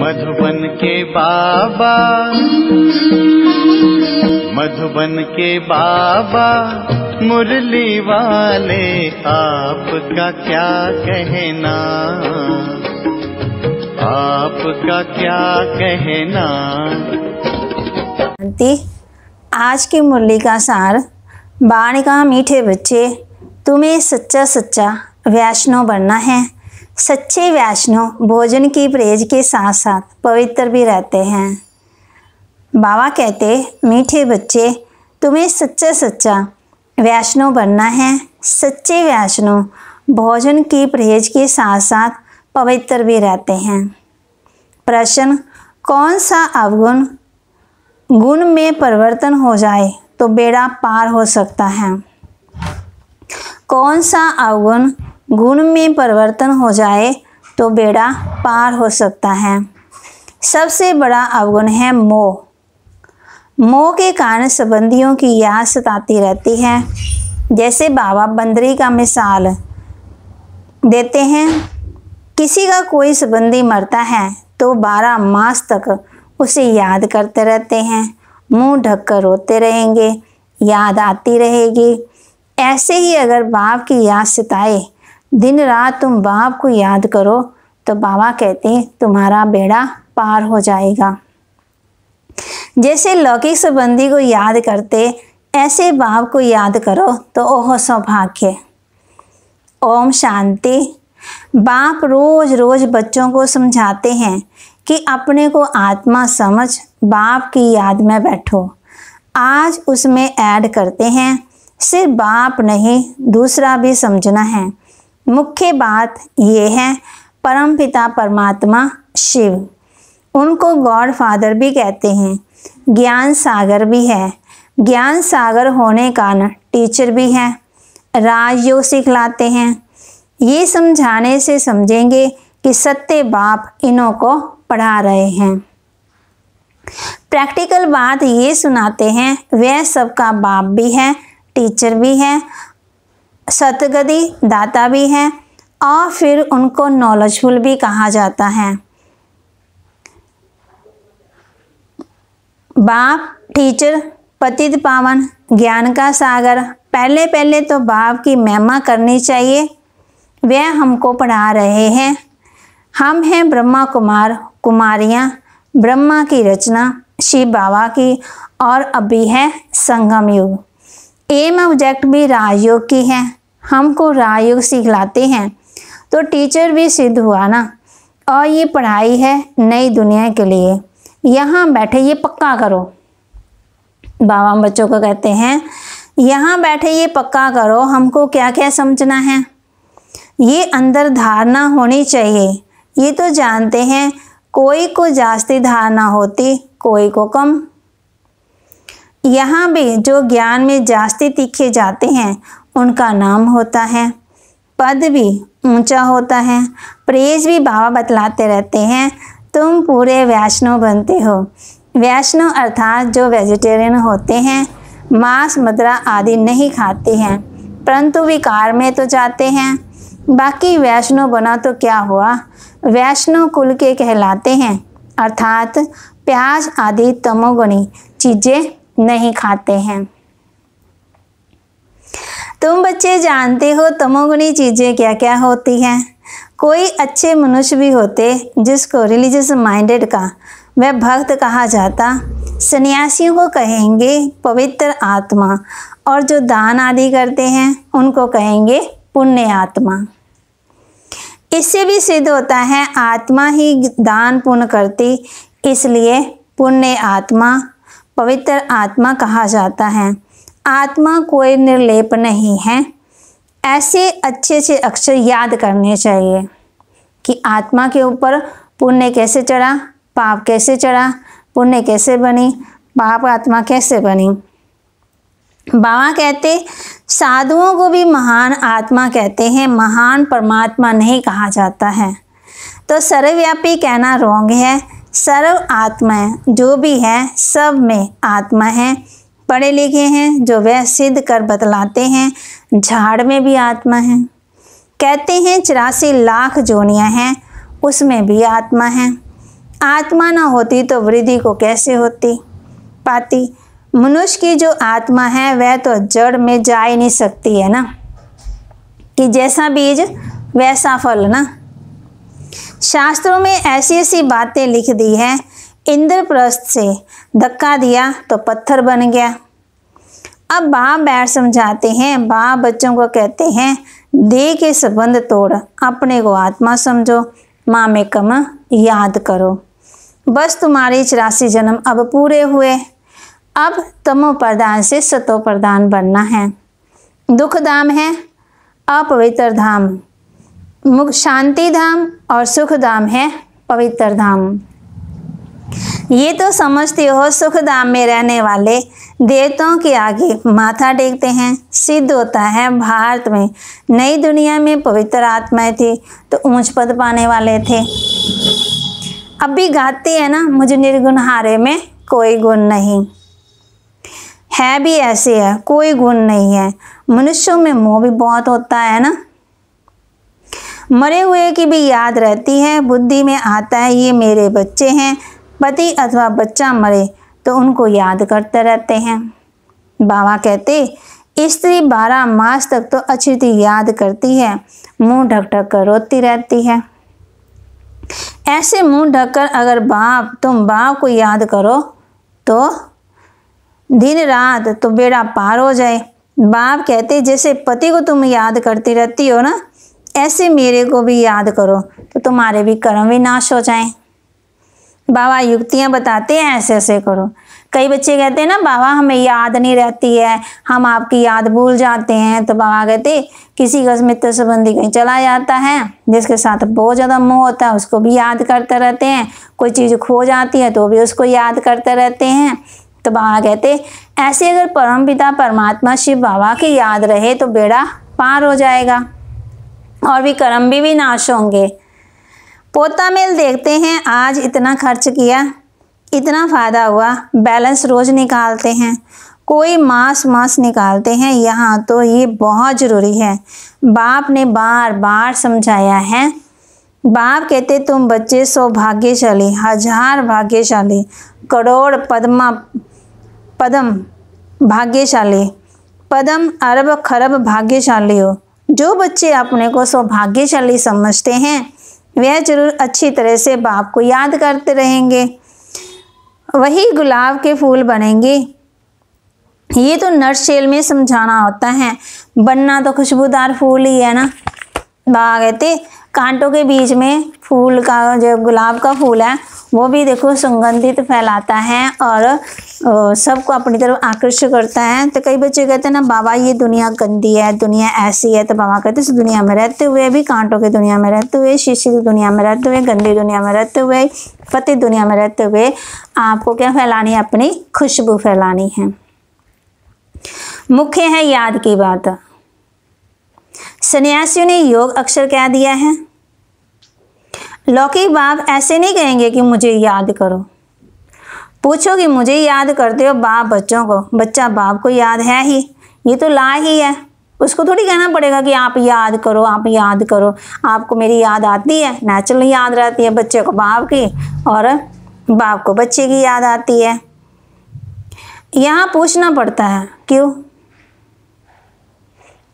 मधुबन के बाबा मधुबन के बाबा मुरली वाले आपका क्या कहना आपका क्या कहना आंटी आज की मुरली का सार बाण का मीठे बच्चे तुम्हें सच्चा सच्चा वैष्णव बनना है सच्चे वैष्णव भोजन की परहेज के साथ साथ पवित्र भी रहते हैं बाबा कहते मीठे बच्चे तुम्हें सच्चा सच्चा वैष्णव बनना है सच्चे वैष्णव भोजन की परहेज के साथ साथ पवित्र भी रहते हैं प्रश्न कौन सा अवगुण गुण में परिवर्तन हो जाए तो बेड़ा पार हो सकता है कौन सा अवगुण गुण में परिवर्तन हो जाए तो बेड़ा पार हो सकता है सबसे बड़ा अवगुण है मोह मोह के कारण संबंधियों की याद सताती रहती है जैसे बाबा बंदरी का मिसाल देते हैं किसी का कोई संबंधी मरता है तो बारह मास तक उसे याद करते रहते हैं मुंह ढककर रोते रहेंगे याद आती रहेगी ऐसे ही अगर बाप की याद सताए दिन रात तुम बाप को याद करो तो बाबा कहते तुम्हारा बेड़ा पार हो जाएगा जैसे लौकिक संबंधी को याद करते ऐसे बाप को याद करो तो ओह सौभाग्य ओम शांति बाप रोज रोज बच्चों को समझाते हैं कि अपने को आत्मा समझ बाप की याद में बैठो आज उसमें ऐड करते हैं सिर्फ बाप नहीं दूसरा भी समझना है मुख्य बात ये है परमपिता परमात्मा शिव उनको गॉड फादर भी कहते हैं ज्ञान सागर भी है ज्ञान सागर होने कारण टीचर भी है राजयोग सिखलाते हैं ये समझाने से समझेंगे कि सत्य बाप इन्हों को पढ़ा रहे हैं प्रैक्टिकल बात ये सुनाते हैं वह सबका बाप भी है टीचर भी है सतगति दाता भी हैं और फिर उनको नॉलेजफुल भी कहा जाता है बाप टीचर पतित पावन ज्ञान का सागर पहले पहले तो बाप की महिमा करनी चाहिए वह हमको पढ़ा रहे हैं हम हैं ब्रह्मा कुमार कुमारियाँ ब्रह्मा की रचना शिव बाबा की और अभी है संगम युग एम ऑब्जेक्ट भी राजयोग की है हमको रायुग सिखलाते हैं तो टीचर भी सिद्ध हुआ ना और ये पढ़ाई है नई दुनिया के लिए यहाँ बैठे ये पक्का करो बाबा बच्चों को कहते हैं यहाँ बैठे ये पक्का करो हमको क्या क्या समझना है ये अंदर धारणा होनी चाहिए ये तो जानते हैं कोई को जास्ती धारणा होती कोई को कम यहाँ भी जो ज्ञान में जास्ती तीखे जाते हैं उनका नाम होता है पद भी ऊंचा होता है प्रेज भी बाबा बतलाते रहते हैं तुम पूरे वैष्णव बनते हो वैष्णव अर्थात जो वेजिटेरियन होते हैं मांस मदरा आदि नहीं खाते हैं परंतु विकार में तो जाते हैं बाकी वैष्णव बना तो क्या हुआ वैष्णव कुल के कहलाते हैं अर्थात प्याज आदि तमोगुणी चीज़ें नहीं खाते हैं तुम बच्चे जानते हो तमोगुणी चीज़ें क्या क्या होती हैं कोई अच्छे मनुष्य भी होते जिसको रिलीजियस माइंडेड का वह भक्त कहा जाता सन्यासियों को कहेंगे पवित्र आत्मा और जो दान आदि करते हैं उनको कहेंगे पुण्य आत्मा इससे भी सिद्ध होता है आत्मा ही दान पुण्य करती इसलिए पुण्य आत्मा पवित्र आत्मा कहा जाता है आत्मा कोई निर्लेप नहीं है ऐसे अच्छे से अक्षर याद करने चाहिए कि आत्मा के ऊपर पुण्य कैसे चढ़ा पाप कैसे चढ़ा पुण्य कैसे बनी पाप आत्मा कैसे बनी बाबा कहते साधुओं को भी महान आत्मा कहते हैं महान परमात्मा नहीं कहा जाता है तो सर्वव्यापी कहना रोंग है सर्व आत्मा है जो भी है सब में आत्मा है पढ़े लिखे हैं जो वह सिद्ध कर बतलाते हैं झाड़ में भी आत्मा है कहते हैं चौरासी लाख जोनियां हैं उसमें भी आत्मा है आत्मा ना होती तो वृद्धि को कैसे होती पाती मनुष्य की जो आत्मा है वह तो जड़ में जा ही नहीं सकती है ना कि जैसा बीज वैसा फल ना शास्त्रों में ऐसी ऐसी बातें लिख दी है इंद्रप्रस्थ से धक्का दिया तो पत्थर बन गया अब बाप बैठ समझाते हैं बाप बच्चों को कहते हैं दे के संबंध तोड़ अपने को आत्मा समझो माँ में कम याद करो बस तुम्हारे चौरासी जन्म अब पूरे हुए अब तमो प्रधान से सतो प्रधान बनना है दुख धाम है अपवित्र धाम मुख शांति धाम और सुख धाम है पवित्र धाम ये तो समझते हो सुखधाम में रहने वाले देवताओं के आगे माथा टेकते हैं सिद्ध होता है भारत में नई दुनिया में पवित्र आत्माएं थी तो ऊंच पद पाने वाले थे अब भी गाती है ना मुझे निर्गुण हारे में कोई गुण नहीं है भी ऐसे है कोई गुण नहीं है मनुष्यों में मोह भी बहुत होता है ना मरे हुए की भी याद रहती है बुद्धि में आता है ये मेरे बच्चे हैं पति अथवा बच्चा मरे तो उनको याद करते रहते हैं बाबा कहते स्त्री बारह मास तक तो थी याद करती है मुंह ढक ढक कर रोती रहती है ऐसे मुंह ढककर अगर बाप तुम बाप को याद करो तो दिन रात तो बेड़ा पार हो जाए बाप कहते जैसे पति को तुम याद करती रहती हो ना ऐसे मेरे को भी याद करो तो तुम्हारे भी कर्म विनाश हो जाएं बाबा युक्तियाँ बताते हैं ऐसे ऐसे करो कई बच्चे कहते हैं ना बाबा हमें याद नहीं रहती है हम आपकी याद भूल जाते हैं तो बाबा कहते किसी का मित्र संबंधी कहीं चला जाता है जिसके साथ बहुत ज़्यादा मोह होता है उसको भी याद करते रहते हैं कोई चीज़ खो जाती है तो भी उसको याद करते रहते हैं तो बाबा कहते ऐसे अगर परम पिता परमात्मा शिव बाबा की याद रहे तो बेड़ा पार हो जाएगा और भी कर्म भी, भी नाश होंगे पोता मेल देखते हैं आज इतना खर्च किया इतना फ़ायदा हुआ बैलेंस रोज़ निकालते हैं कोई मास मास निकालते हैं यहाँ तो ये बहुत ज़रूरी है बाप ने बार बार समझाया है बाप कहते तुम बच्चे सौभाग्यशाली हजार भाग्यशाली करोड़ पद्मा पदम भाग्यशाली पदम अरब खरब भाग्यशाली हो जो बच्चे अपने को सौभाग्यशाली समझते हैं वह जरूर अच्छी तरह से बाप को याद करते रहेंगे वही गुलाब के फूल बनेंगे ये तो नर्सेल में समझाना होता है बनना तो खुशबूदार फूल ही है ना बाग है कांटों के बीच में फूल का जो गुलाब का फूल है वो भी देखो सुगंधित फैलाता है और सबको अपनी तरफ आकर्षित करता है तो कई बच्चे कहते हैं ना बाबा ये दुनिया गंदी है दुनिया ऐसी है तो बाबा कहते इस दुनिया में रहते हुए भी कांटों की दुनिया में रहते हुए शीशी की दुनिया में रहते हुए गंदी दुनिया में रहते हुए पति दुनिया में रहते हुए आपको क्या फैलानी है अपनी खुशबू फैलानी है मुख्य है याद की बात सन्यासियों ने योग अक्षर क्या दिया है लौकिक बाप ऐसे नहीं कहेंगे कि मुझे याद करो पूछो कि मुझे याद करते हो बाप बच्चों को बच्चा बाप को याद है ही ये तो ला ही है उसको थोड़ी कहना पड़ेगा कि आप याद करो आप याद करो आपको मेरी याद आती है नेचुरल याद रहती है बच्चे को बाप की और बाप को बच्चे की याद आती है यहाँ पूछना पड़ता है क्यों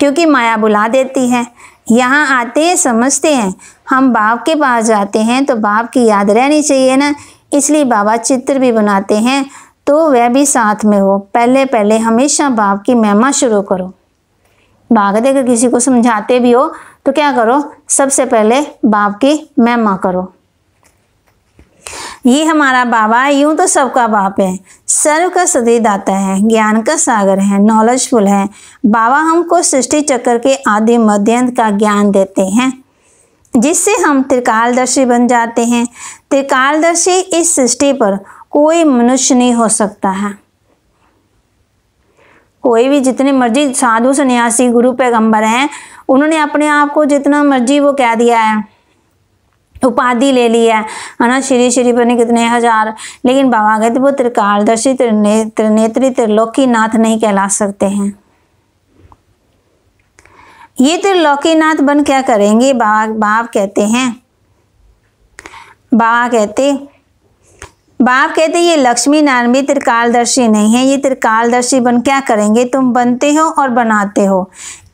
क्योंकि माया बुला देती है यहाँ आते हैं समझते हैं हम बाप के पास जाते हैं तो बाप की याद रहनी चाहिए ना इसलिए बाबा चित्र भी बनाते हैं तो वह भी साथ में हो पहले पहले हमेशा बाप की महिमा शुरू करो बागत अगर किसी को समझाते भी हो तो क्या करो सबसे पहले बाप की महिमा करो ये हमारा बाबा यूं तो सबका बाप है सर्व का सदी दाता है ज्ञान का सागर है नॉलेजफुल है बाबा हमको सृष्टि चक्र के आदि मध्यंत का ज्ञान देते हैं जिससे हम त्रिकालदर्शी बन जाते हैं त्रिकालदर्शी इस सृष्टि पर कोई मनुष्य नहीं हो सकता है कोई भी जितने मर्जी साधु सन्यासी गुरु पैगंबर हैं उन्होंने अपने आप को जितना मर्जी वो कह दिया है उपाधि ले लिया है ना श्री श्री पर कितने हजार लेकिन बाबा कहते वो त्रिकालदर्शी त्रिने त्रिनेत्री त्रिलोकी नाथ नहीं कहला सकते हैं ये त्रिलोकी नाथ बन क्या करेंगे बाबा बाप कहते हैं बाबा कहते बाप कहते ये लक्ष्मी नारायण भी त्रिकालदर्शी नहीं है ये त्रिकालदर्शी बन क्या करेंगे तुम बनते हो और बनाते हो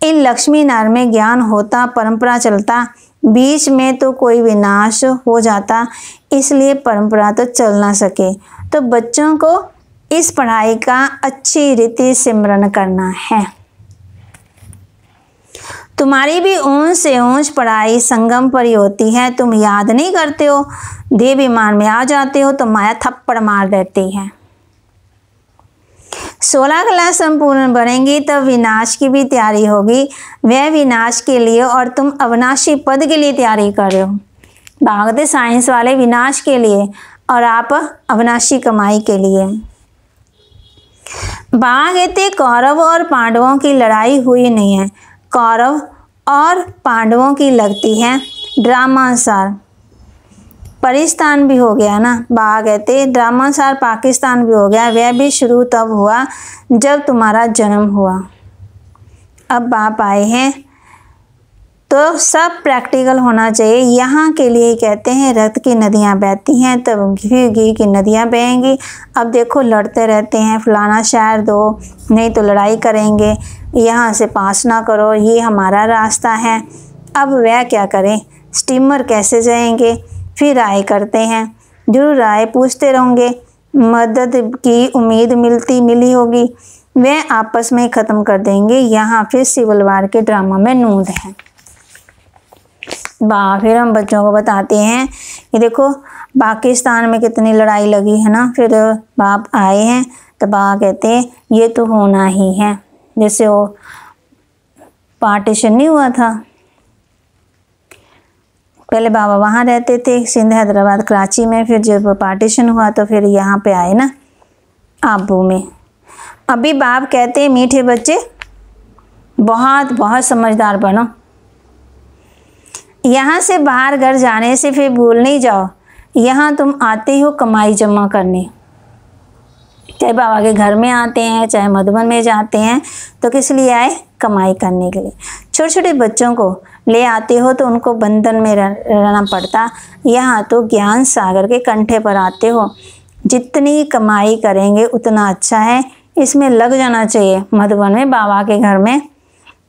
इन लक्ष्मी नारायण में ज्ञान होता परंपरा चलता बीच में तो कोई विनाश हो जाता इसलिए परंपरा तो चल ना सके तो बच्चों को इस पढ़ाई का अच्छी रीति सिमरन करना है तुम्हारी भी ऊंच से ऊंच पढ़ाई संगम पर ही होती है तुम याद नहीं करते हो देव विमान में आ जाते हो तो माया थप्पड़ मार देती है सोलह क्लास संपूर्ण बनेंगी तब विनाश की भी तैयारी होगी वह विनाश के लिए और तुम अविनाशी पद के लिए तैयारी कर रहे हो भागवत साइंस वाले विनाश के लिए और आप अविनाशी कमाई के लिए बागेते कौरव और पांडवों की लड़ाई हुई नहीं है कौरव और पांडवों की लगती है ड्रामानुसार परिस्तान भी हो गया ना बाघ कहते ड्रामासार पाकिस्तान भी हो गया वह भी शुरू तब हुआ जब तुम्हारा जन्म हुआ अब बाप आए हैं तो सब प्रैक्टिकल होना चाहिए यहाँ के लिए कहते हैं रक्त की नदियाँ बहती हैं तब घी घी की नदियाँ बहेंगी अब देखो लड़ते रहते हैं फलाना शहर दो नहीं तो लड़ाई करेंगे यहाँ से पास ना करो ये हमारा रास्ता है अब वह क्या करें स्टीमर कैसे जाएंगे फिर राय करते हैं जरूर राय पूछते रहोगे मदद की उम्मीद मिलती मिली होगी वे आपस में ख़त्म कर देंगे यहाँ फिर सिविल वार के ड्रामा में नूंद है बा फिर हम बच्चों को बताते हैं कि देखो पाकिस्तान में कितनी लड़ाई लगी है ना फिर बाप आए हैं तो बा कहते हैं ये तो होना ही है जैसे वो पार्टीशन नहीं हुआ था पहले बाबा वहाँ रहते थे सिंध हैदराबाद कराची में फिर जब पार्टीशन हुआ तो फिर यहाँ पे आए ना आबू में अभी बाप कहते हैं मीठे बच्चे बहुत बहुत समझदार बनो यहाँ से बाहर घर जाने से फिर भूल नहीं जाओ यहाँ तुम आते हो कमाई जमा करने चाहे बाबा के घर में आते हैं चाहे मधुबन में जाते हैं तो किस लिए आए कमाई करने के लिए छोटे छोटे बच्चों को ले आते हो तो उनको बंधन में रहना पड़ता यहाँ तो ज्ञान सागर के कंठे पर आते हो जितनी कमाई करेंगे उतना अच्छा है इसमें लग जाना चाहिए मधुबन में बाबा के घर में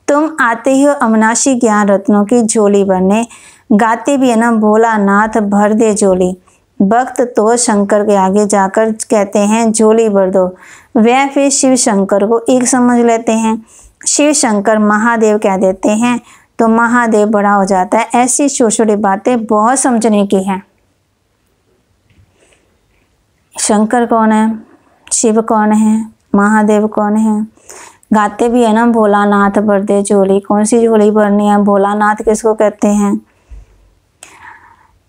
तुम आते ही हो अमनाशी ज्ञान रत्नों की झोली बनने गाते भी है ना भोला नाथ भर दे झोली भक्त तो शंकर के आगे जाकर कहते हैं झोली भर दो वह फिर शिव शंकर को एक समझ लेते हैं शिव शंकर महादेव कह देते हैं तो महादेव बड़ा हो जाता है ऐसी छोटी छोटी बातें बहुत समझने की हैं शंकर कौन है शिव कौन है महादेव कौन है गाते भी है ना भोलानाथ भर दे झोली कौन सी झोली भरनी है भोलानाथ किसको कहते हैं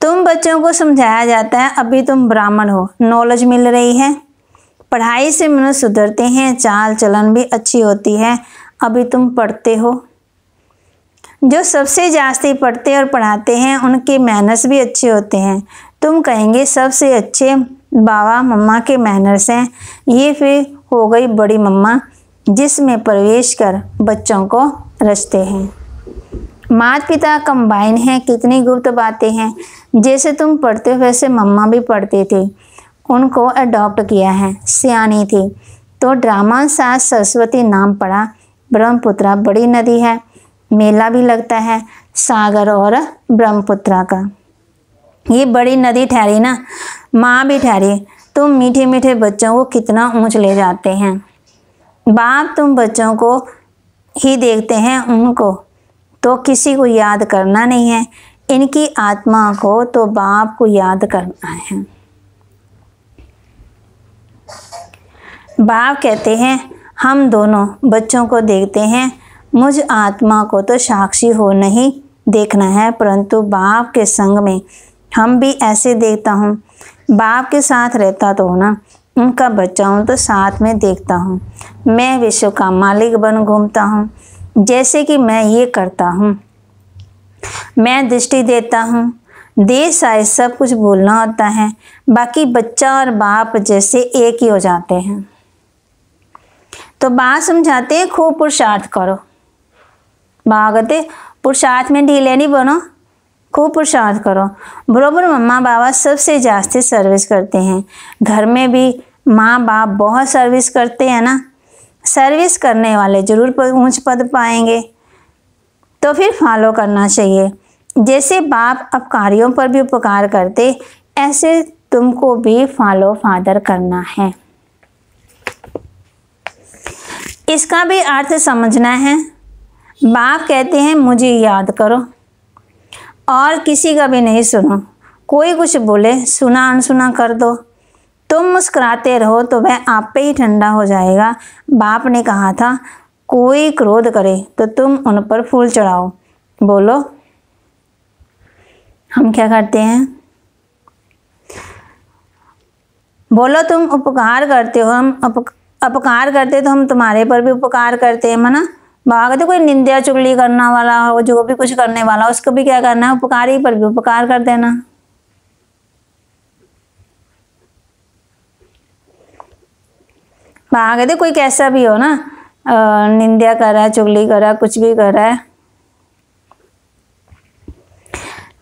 तुम बच्चों को समझाया जाता है अभी तुम ब्राह्मण हो नॉलेज मिल रही है पढ़ाई से मनुष्य सुधरते हैं चाल चलन भी अच्छी होती है अभी तुम पढ़ते हो जो सबसे जास्ती पढ़ते और पढ़ाते हैं उनके मैनर्स भी अच्छे होते हैं तुम कहेंगे सबसे अच्छे बाबा मम्मा के मैनर्स हैं ये फिर हो गई बड़ी मम्मा जिसमें प्रवेश कर बच्चों को रचते हैं माता पिता कंबाइन हैं कितनी गुप्त बातें हैं जैसे तुम पढ़ते हो वैसे मम्मा भी पढ़ते थे उनको अडॉप्ट किया है सियानी थी तो ड्रामा सास सरस्वती नाम पड़ा ब्रह्मपुत्रा बड़ी नदी है मेला भी लगता है सागर और ब्रह्मपुत्रा का ये बड़ी नदी ठहरी ना माँ भी ठहरी तुम मीठे मीठे बच्चों को कितना ऊंच ले जाते हैं बाप तुम बच्चों को ही देखते हैं उनको तो किसी को याद करना नहीं है इनकी आत्मा को तो बाप को याद करना है बाप कहते हैं हम दोनों बच्चों को देखते हैं मुझ आत्मा को तो साक्षी हो नहीं देखना है परंतु बाप के संग में हम भी ऐसे देखता हूँ बाप के साथ रहता तो ना उनका बच्चा हूँ तो साथ में देखता हूँ मैं विश्व का मालिक बन घूमता हूँ जैसे कि मैं ये करता हूँ मैं दृष्टि देता हूँ देर आए सब कुछ बोलना होता है बाकी बच्चा और बाप जैसे एक ही हो जाते हैं तो बात समझाते हैं खूब पुरुषार्थ करो भागते पुरुषार्थ में ढीले नहीं बनो खूब पुरुषार्थ करो बरोबर मम्मा बाबा सबसे जास्ती सर्विस करते हैं घर में भी माँ बाप बहुत सर्विस करते हैं ना सर्विस करने वाले जरूर ऊंच पद पाएंगे तो फिर फॉलो करना चाहिए जैसे बाप अब कार्यों पर भी उपकार करते ऐसे तुमको भी फॉलो फादर करना है इसका भी अर्थ समझना है बाप कहते हैं मुझे याद करो और किसी का भी नहीं सुनो कोई कुछ बोले सुना अनसुना कर दो तुम मुस्कुराते रहो तो वह आप पे ही ठंडा हो जाएगा बाप ने कहा था कोई क्रोध करे तो तुम उन पर फूल चढ़ाओ बोलो हम क्या करते हैं बोलो तुम उपकार करते हो हम अप, अपकार करते तो हम तुम्हारे पर भी उपकार करते हैं मना बाबा कहते तो कोई निंदा चुगली करना वाला हो जो भी कुछ करने वाला हो उसको भी क्या करना है उपकारी पर भी उपकार कर देना वहाँ कहते कोई कैसा भी हो ना निंदा कर रहा है चुगली कर रहा है कुछ भी कर रहा है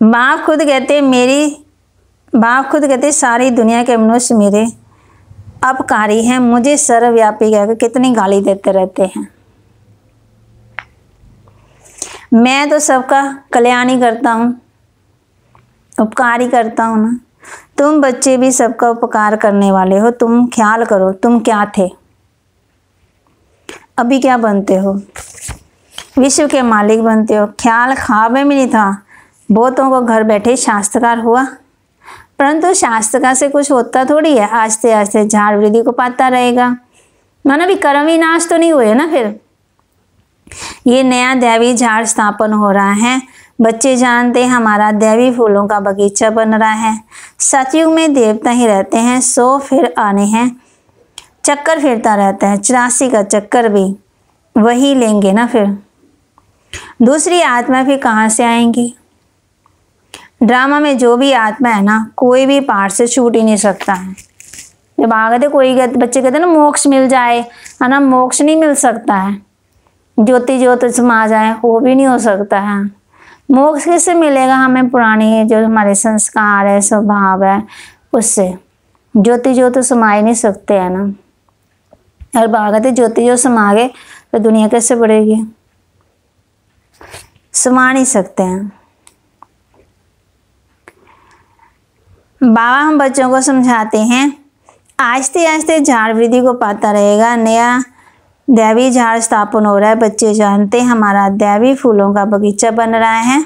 बाप खुद कहते मेरी बाप खुद कहते सारी दुनिया के मनुष्य मेरे अपकारी हैं मुझे सर्वव्यापी कहकर कितनी गाली देते रहते हैं मैं तो सबका कल्याण ही करता हूँ उपकार ही करता हूँ ना तुम बच्चे भी सबका उपकार करने वाले हो तुम ख्याल करो तुम क्या थे अभी क्या बनते हो विश्व के मालिक बनते हो ख्याल ख्वाब में भी नहीं था बहुतों को घर बैठे शास्त्रकार हुआ परंतु शास्त्रकार से कुछ होता थोड़ी है आस्ते आस्ते झाड़ वृद्धि को पाता रहेगा माना भी कर्म ही नाश तो नहीं हुए ना फिर ये नया दैवी झाड़ स्थापन हो रहा है बच्चे जानते हैं हमारा दैवी फूलों का बगीचा बन रहा है सतयुग में देवता ही रहते हैं सो फिर आने हैं चक्कर फिरता रहता है चौरासी का चक्कर भी वही लेंगे ना फिर दूसरी आत्मा फिर कहाँ से आएंगी ड्रामा में जो भी आत्मा है ना कोई भी पार्ट से छूट ही नहीं सकता है जब आ गए कोई गत, बच्चे कहते ना मोक्ष मिल जाए है ना मोक्ष नहीं मिल सकता है ज्योति ज्योति समा जाए वो भी नहीं हो सकता है मोक्ष किससे मिलेगा हमें पुरानी जो हमारे संस्कार है स्वभाव है उससे ज्योति ज्योति ही नहीं सकते है ना और भागत ज्योति जो समा गए तो दुनिया कैसे बढ़ेगी समा नहीं सकते हैं बाबा हम बच्चों को समझाते हैं आस्ते आस्ते झाड़ वृद्धि को पाता रहेगा नया दैवी झाड़ स्थापन हो रहा है बच्चे जानते हैं हमारा दैवी फूलों का बगीचा बन रहा है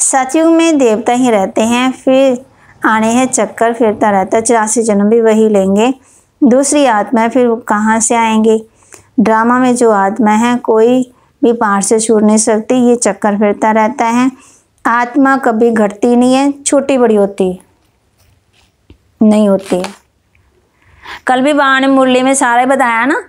सचयुग में देवता ही रहते हैं फिर आने हैं चक्कर फिरता रहता है चौरासी जन्म भी वही लेंगे दूसरी आत्माएं फिर कहाँ से आएंगी ड्रामा में जो आत्मा है कोई भी पार से छूट नहीं सकती ये चक्कर फिरता रहता है आत्मा कभी घटती नहीं है छोटी बड़ी होती नहीं होती है कल भी बाण मुरली में सारे बताया ना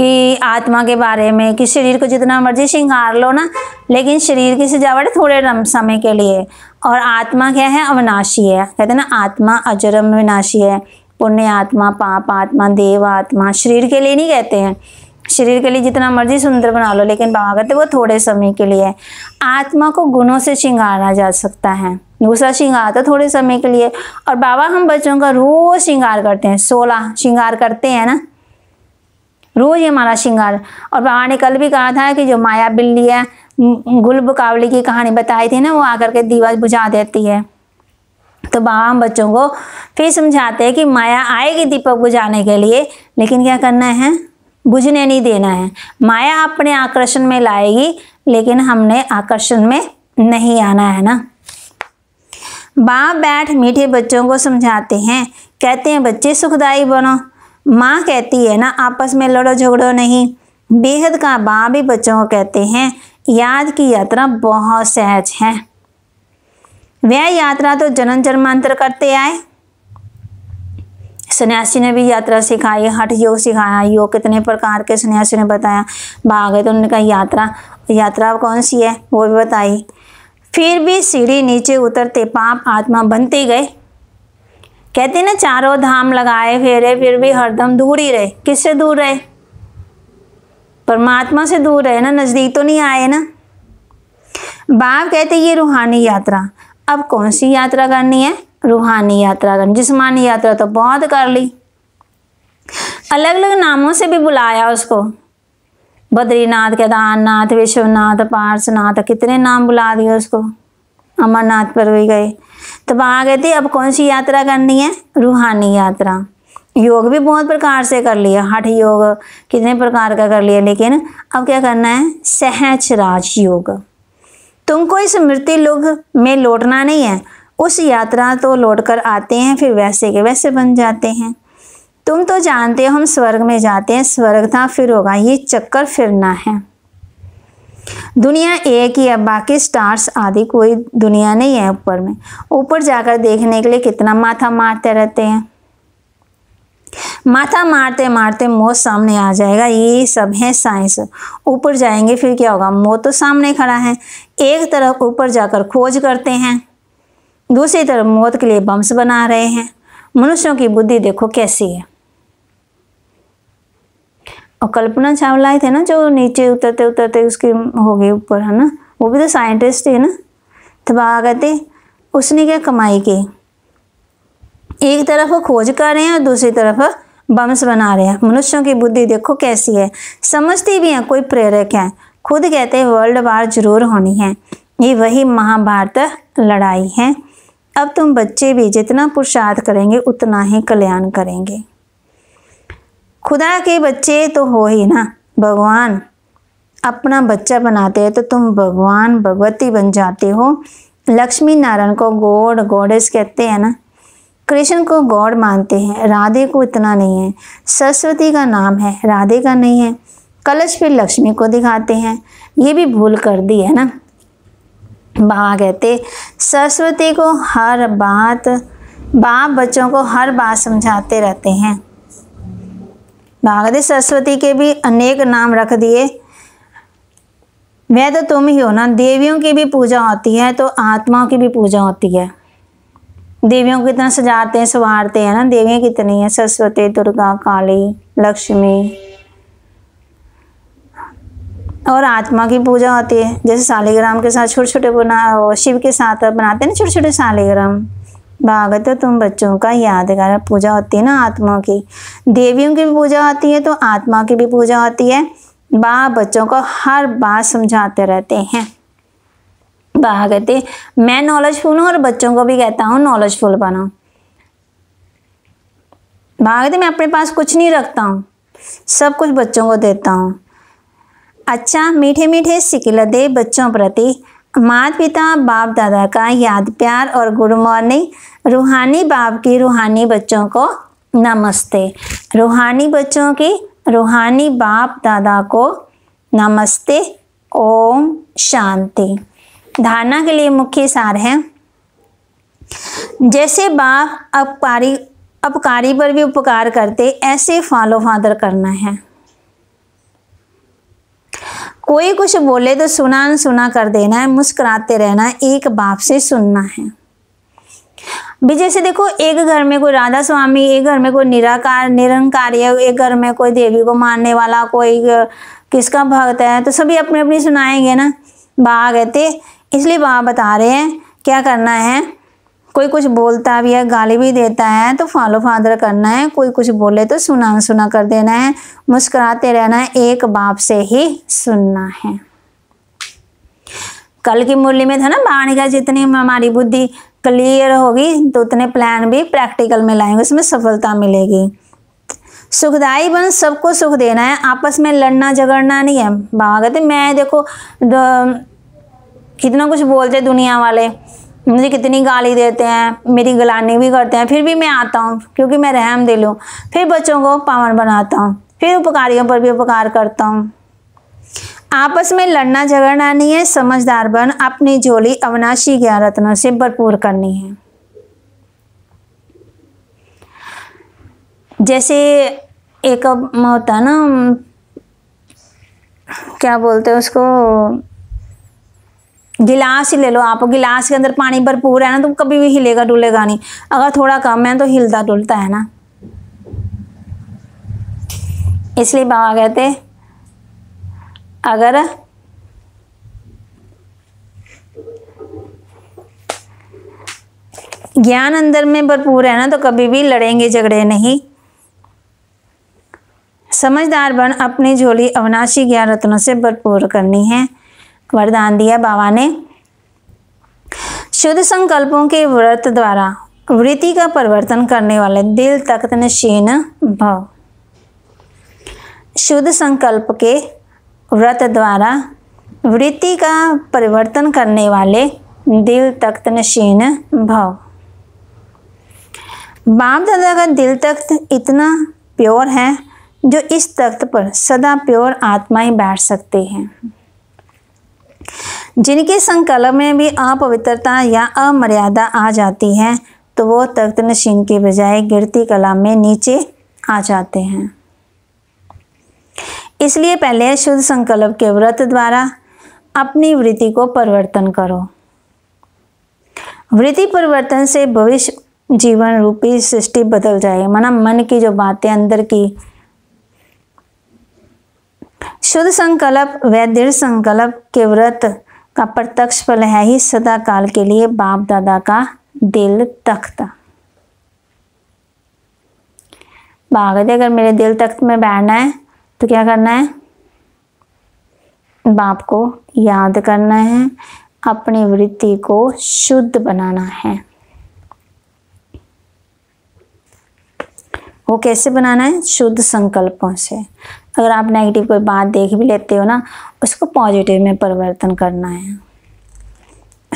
कि आत्मा के बारे में कि शरीर को जितना मर्जी श्रृंगार लो ना लेकिन शरीर की सजावट थोड़े समय के लिए और आत्मा क्या है अविनाशी है कहते हैं ना आत्मा अजरम विनाशी है पुण्य आत्मा पाप आत्मा देव आत्मा शरीर के लिए नहीं कहते हैं शरीर के लिए जितना मर्जी सुंदर बना लो लेकिन बाबा कहते वो थोड़े समय के लिए आत्मा को गुणों से श्रृंगारा जा सकता है दूसरा श्रृंगार तो थोड़े समय के लिए और बाबा हम बच्चों का रोज़ श्रृंगार करते हैं सोलह श्रृंगार करते हैं ना रोज़ हमारा श्रृंगार और बाबा ने कल भी कहा था कि जो माया बिल्ली है बुकावली की कहानी बताई थी ना वो आकर के दीवा बुझा देती है तो बाबा हम बच्चों को फिर समझाते हैं कि माया आएगी दीपक बुझाने के लिए लेकिन क्या करना है बुझने नहीं देना है माया अपने आकर्षण में लाएगी लेकिन हमने आकर्षण में नहीं आना है ना बाप बैठ मीठे बच्चों को समझाते हैं कहते हैं बच्चे सुखदाई बनो माँ कहती है ना आपस में लड़ो झगड़ो नहीं बेहद का बाप भी बच्चों को कहते हैं याद की यात्रा बहुत सहज है वह यात्रा तो जन्म जन्मांतर करते आए सन्यासी ने भी यात्रा सिखाई हठ योग सिखाया योग कितने प्रकार के सन्यासी ने बताया भागे तो उन्होंने कहा यात्रा यात्रा कौन सी है वो भी बताई फिर भी सीढ़ी नीचे उतरते पाप आत्मा बनते गए कहते ना चारों धाम लगाए फेरे फिर भी हरदम दूर ही रहे किससे दूर रहे परमात्मा से दूर रहे ना नज़दीक तो नहीं आए ना बाप कहते ये रूहानी यात्रा अब कौन सी यात्रा करनी है रूहानी यात्रा करनी जिसमानी यात्रा तो बहुत कर ली अलग अलग नामों से भी बुलाया उसको बद्रीनाथ केदारनाथ विश्वनाथ पार्शनाथ कितने नाम बुला दिए उसको अमरनाथ पर भी गए तो वहाँ गए थे अब कौन सी यात्रा करनी है रूहानी यात्रा योग भी बहुत प्रकार से कर लिया हठ योग कितने प्रकार का कर लिया लेकिन अब क्या करना है सहचराज योग तुमको इस लोग में लौटना नहीं है उस यात्रा तो लौट कर आते हैं फिर वैसे के वैसे बन जाते हैं तुम तो जानते हो हम स्वर्ग में जाते हैं स्वर्ग था फिर होगा ये चक्कर फिरना है दुनिया एक ही है बाकी स्टार्स आदि कोई दुनिया नहीं है ऊपर में ऊपर जाकर देखने के लिए कितना माथा मारते रहते हैं माथा मारते मारते मौत सामने आ जाएगा ये सब है साइंस ऊपर जाएंगे फिर क्या होगा मौत तो सामने खड़ा है एक तरफ ऊपर जाकर खोज करते हैं दूसरी तरफ मौत के लिए बम्स बना रहे हैं मनुष्यों की बुद्धि देखो कैसी है और कल्पना चावला थे ना जो नीचे उतरते उतरते उसकी हो गई ऊपर है ना वो भी तो साइंटिस्ट है ना तब आ गए उसने क्या कमाई की एक तरफ खोज कर रहे हैं और दूसरी तरफ बम्स बना रहे हैं मनुष्यों की बुद्धि देखो कैसी है समझती भी हैं कोई प्रेरक है खुद कहते हैं वर्ल्ड वार जरूर होनी है ये वही महाभारत लड़ाई है अब तुम बच्चे भी जितना पुरुषार्थ करेंगे उतना ही कल्याण करेंगे खुदा के बच्चे तो हो ही ना भगवान अपना बच्चा बनाते हैं तो तुम भगवान भगवती बन जाते हो लक्ष्मी नारायण को गोड गोडेस कहते हैं ना कृष्ण को गॉड मानते हैं राधे को इतना नहीं है सरस्वती का नाम है राधे का नहीं है कलश फिर लक्ष्मी को दिखाते हैं ये भी भूल कर दी है ना बाबा कहते सरस्वती को हर बात बाप बच्चों को हर बात समझाते रहते हैं बाबा कहते सरस्वती के भी अनेक नाम रख दिए वह तो तुम ही हो ना देवियों की भी पूजा होती है तो आत्माओं की भी पूजा होती है देवियों को कितना सजाते हैं संवारते हैं ना देवियाँ कितनी हैं सरस्वती दुर्गा काली लक्ष्मी और आत्मा की पूजा होती है जैसे शालिग्राम के साथ छोटे छोटे बना शिव के साथ बनाते हैं ना छोटे छोटे शालिग्राम भागत हो तो तुम बच्चों का यादगार पूजा होती है ना आत्मा की देवियों की भी पूजा होती है तो आत्मा की भी पूजा होती है बा बच्चों को हर बात समझाते रहते हैं कहा करते मैं नॉलेजफुल हूँ और बच्चों को भी कहता हूँ नॉलेजफुल बनो कहा मैं अपने पास कुछ नहीं रखता हूँ सब कुछ बच्चों को देता हूँ अच्छा मीठे मीठे सिकल दे बच्चों प्रति मात पिता बाप दादा का याद प्यार और गुड मॉर्निंग रूहानी बाप की रूहानी बच्चों को नमस्ते रूहानी बच्चों की रूहानी बाप दादा को नमस्ते ओम शांति धारणा के लिए मुख्य सार है जैसे बाप अपकारी अपकारी पर भी उपकार करते ऐसे फॉलो फादर करना है कोई कुछ बोले तो सुना सुना कर देना है मुस्कुराते रहना एक बाप से सुनना है भी जैसे देखो एक घर में कोई राधा स्वामी एक घर में कोई निराकार निरंकार एक घर में कोई देवी को मानने वाला कोई किसका भक्त है तो सभी अपने अपनी सुनाएंगे ना बा कहते इसलिए बाबा बता रहे हैं क्या करना है कोई कुछ बोलता भी है गाली भी देता है तो फॉलो फादर करना है कोई कुछ बोले तो सुना सुना कर देना है मुस्कुराते रहना है एक बाप से ही सुनना है कल की मुरली में था ना बाणी का जितनी हमारी बुद्धि क्लियर होगी तो उतने प्लान भी प्रैक्टिकल में लाएंगे उसमें सफलता मिलेगी सुखदाई बन सबको सुख देना है आपस में लड़ना झगड़ना नहीं है बाबा कहते मैं देखो कितना कुछ बोलते दुनिया वाले मुझे कितनी गाली देते हैं मेरी गलानी भी करते हैं फिर भी मैं आता हूँ क्योंकि मैं रहम दिल हूँ फिर बच्चों को पावन बनाता हूँ फिर उपकारियों पर भी उपकार करता हूँ आपस में लड़ना झगड़ना नहीं है समझदार बन अपनी झोली अविनाशी ज्ञान रत्नों से भरपूर करनी है जैसे एक होता है ना क्या बोलते हैं उसको गिलास ही ले लो आप गिलास के अंदर पानी भरपूर है ना तो कभी भी हिलेगा डुलेगा नहीं अगर थोड़ा कम है तो हिलता डुलता है ना इसलिए बाबा कहते अगर ज्ञान अंदर में भरपूर है ना तो कभी भी लड़ेंगे झगड़े नहीं समझदार बन अपनी झोली अविनाशी ज्ञान रत्नों से भरपूर करनी है वरदान दिया बाबा ने शुद्ध संकल्पों के व्रत द्वारा वृत्ति का परिवर्तन करने वाले दिल तख्त नशीन भव शुद्ध संकल्प के व्रत द्वारा वृत्ति का परिवर्तन करने वाले दिल तख्त नशीन भव बाप दादा का दिल तख्त इतना प्योर है जो इस तख्त पर सदा प्योर आत्माएं बैठ सकते हैं जिनके संकल्प में भी अपवित्रता या अमर्यादा आ जाती है तो वो तख्त नशीन के बजाय गिरती कला में नीचे आ जाते हैं इसलिए पहले शुद्ध संकल्प के व्रत द्वारा अपनी वृत्ति को परिवर्तन करो वृत्ति परिवर्तन से भविष्य जीवन रूपी सृष्टि बदल जाए माना मन की जो बातें अंदर की शुद्ध संकल्प व दृढ़ संकल्प के व्रत का प्रत्यक्ष फल है ही सदा काल के लिए बाप दादा का दिल तख्त भागवत अगर मेरे दिल तख्त में बैठना है तो क्या करना है बाप को याद करना है अपनी वृत्ति को शुद्ध बनाना है वो कैसे बनाना है शुद्ध संकल्पों से अगर आप नेगेटिव कोई बात देख भी लेते हो ना उसको पॉजिटिव में परिवर्तन करना है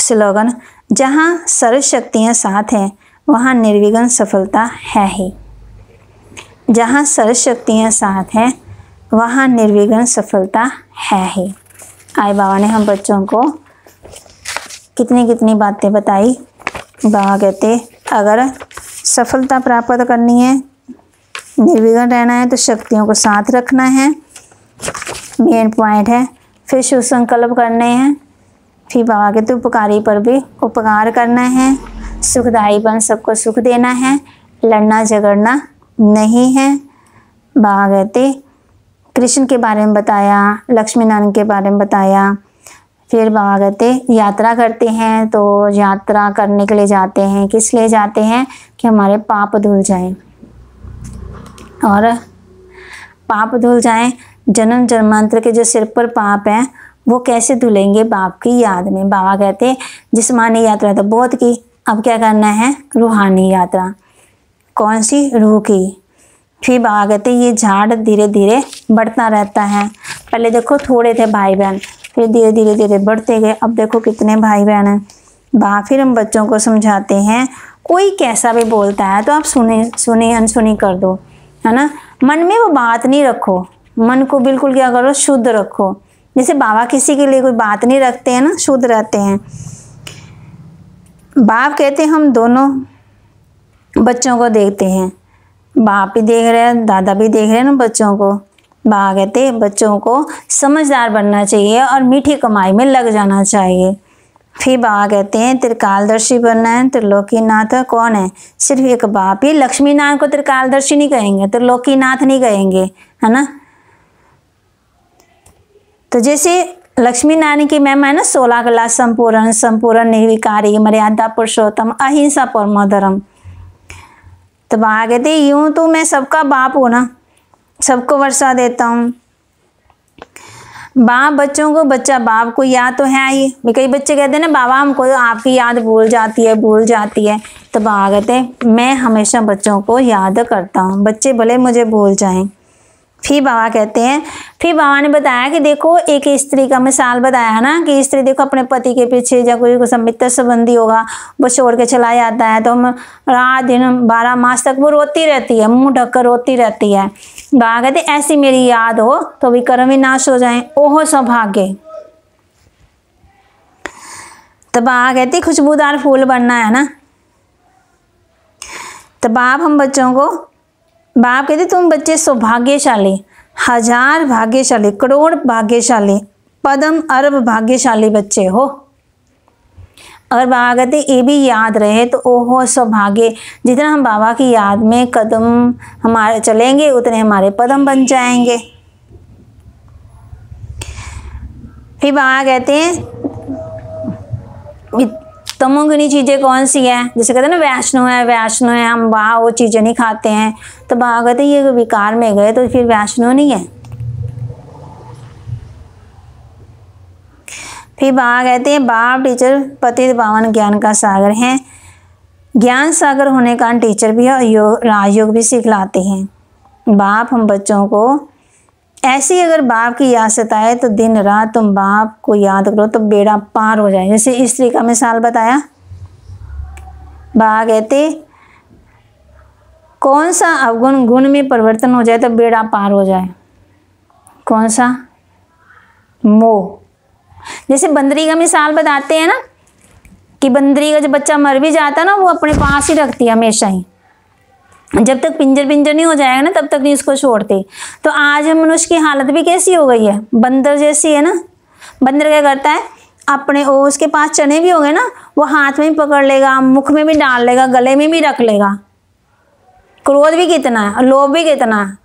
स्लोगन जहाँ सर्वशक्तियाँ साथ हैं वहाँ निर्विघ्न सफलता है ही जहाँ सर्वशक्तियाँ साथ हैं वहाँ निर्विघ्न सफलता है ही आई बाबा ने हम बच्चों को कितनी कितनी बातें बताई बाबा कहते अगर सफलता प्राप्त करनी है निर्विघ्न रहना है तो शक्तियों को साथ रखना है मेन पॉइंट है फिर शुभ संकल्प करने हैं फिर बाबा के तो उपकारी पर भी उपकार करना है सुखदायीपन सबको सुख देना है लड़ना झगड़ना नहीं है बाबा कहते कृष्ण के बारे में बताया लक्ष्मी नारायण के बारे में बताया फिर बाबा कहते यात्रा करते हैं तो यात्रा करने के लिए जाते हैं किस लिए जाते हैं कि हमारे पाप धुल जाएं और पाप धुल जाएं जन्म जन्मांतर के जो सिर पर पाप हैं वो कैसे धुलेंगे बाप की याद में बाबा कहते हैं जिसमानी यात्रा तो बहुत की अब क्या करना है रूहानी यात्रा कौन सी रूह की फिर बाबा कहते हैं ये झाड़ धीरे धीरे बढ़ता रहता है पहले देखो थोड़े थे भाई बहन फिर धीरे धीरे धीरे बढ़ते गए अब देखो कितने भाई बहन हैं बा फिर हम बच्चों को समझाते हैं कोई कैसा भी बोलता है तो आप सुने सुने अनसुनी कर दो है ना मन में वो बात नहीं रखो मन को बिल्कुल क्या करो शुद्ध रखो जैसे बाबा किसी के लिए कोई बात नहीं रखते हैं ना शुद्ध रहते हैं बाप कहते हैं हम दोनों बच्चों को देखते हैं बाप भी देख रहे हैं दादा भी देख रहे हैं ना बच्चों को बाबा कहते हैं बच्चों को समझदार बनना चाहिए और मीठी कमाई में लग जाना चाहिए फिर बाबा कहते हैं त्रिकालदर्शी बनना है त्रिलोकीनाथ कौन है सिर्फ एक बाप ही लक्ष्मी नारायण को त्रिकालदर्शी नहीं कहेंगे त्रिलोकीनाथ नहीं कहेंगे है ना तो जैसे लक्ष्मी नारायण की महिमा है ना सोलह कला संपूर्ण संपूर्ण निर्विकारी मर्यादा पुरुषोत्तम अहिंसा परम धर्म तो बाबा कहते यूं तो मैं सबका बाप हूँ ना सबको वर्षा देता हूँ बाप बच्चों को बच्चा बाप को याद तो है ही कई बच्चे कहते हैं ना बाबा हमको तो आपकी याद भूल जाती है भूल जाती है तो बाबा कहते हैं मैं हमेशा बच्चों को याद करता हूँ बच्चे भले मुझे भूल जाएं फिर बाबा कहते हैं फिर बाबा ने बताया कि देखो एक स्त्री का मिसाल बताया है ना कि स्त्री देखो अपने पति के पीछे या कोई मित्र संबंधी होगा वो छोड़ के चला जाता है तो हम रात दिन बारह मास तक वो रोती रहती है मुंह ढककर रोती रहती है भागते ऐसी मेरी याद हो तो भी कर्म विनाश हो जाए ओहो सौभाग्य बा कहती खुशबूदार फूल बनना है ना तो बाप हम बच्चों को बाप कहते तुम बच्चे सौभाग्यशाली हजार भाग्यशाली करोड़ भाग्यशाली पदम अरब भाग्यशाली बच्चे हो अगर बाबा कहते ये भी याद रहे तो ओहो सौभाग्य जितना हम बाबा की याद में कदम हमारे चलेंगे उतने हमारे पदम बन जाएंगे फिर बाबा कहते हैं तमोगुनी चीज़ें कौन सी है जैसे कहते हैं ना वैष्णो है वैष्णो है हम वहाँ वो चीज़ें नहीं खाते हैं तो बाबा कहते हैं ये विकार में गए तो फिर वैष्णो नहीं है फिर बाबा कहते हैं बाप टीचर पति पावन तो ज्ञान का सागर हैं ज्ञान सागर होने का टीचर भी और योग राजयोग भी सिखलाते हैं बाप हम बच्चों को ऐसी अगर बाप की याद सताए तो दिन रात तुम बाप को याद करो तो बेड़ा पार हो जाए जैसे स्त्री का मिसाल बताया बाबा कहते कौन सा अवगुण गुण में परिवर्तन हो जाए तो बेड़ा पार हो जाए कौन सा मोह जैसे बंदरी का मिसाल बताते हैं ना कि बंदरी का जब बच्चा मर भी जाता है ना वो अपने पास ही रखती है हमेशा ही जब तक पिंजर पिंजर नहीं हो जाएगा ना तब तक नहीं उसको छोड़ते तो आज हम मनुष्य की हालत भी कैसी हो गई है बंदर जैसी है ना बंदर क्या करता है अपने ओ उसके पास चने भी हो गए ना वो हाथ में भी पकड़ लेगा मुख में भी डाल लेगा गले में भी रख लेगा क्रोध भी कितना है लोभ भी कितना है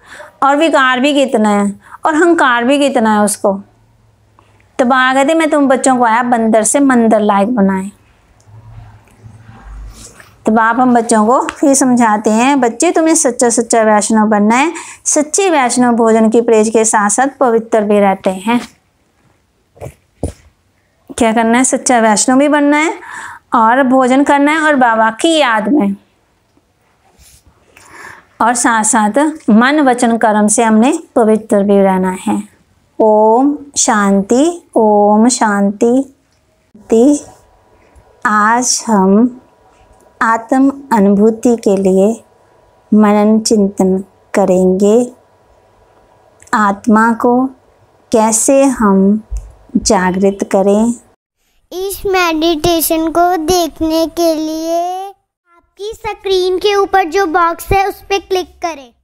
और विकार भी कितना है और हंकार भी कितना है उसको तो माँ कहते मैं तुम बच्चों को आया बंदर से मंदर लायक बनाए तो बाप हम बच्चों को फिर समझाते हैं बच्चे तुम्हें सच्चा सच्चा वैष्णव बनना है सच्चे वैष्णव भोजन की प्रेज के साथ साथ पवित्र भी रहते हैं क्या करना है सच्चा वैष्णव भी बनना है और भोजन करना है और बाबा की याद में और साथ साथ मन वचन कर्म से हमने पवित्र भी रहना है ओम शांति ओम शांति आज हम आत्म अनुभूति के लिए मनन चिंतन करेंगे आत्मा को कैसे हम जागृत करें इस मेडिटेशन को देखने के लिए आपकी स्क्रीन के ऊपर जो बॉक्स है उस पर क्लिक करें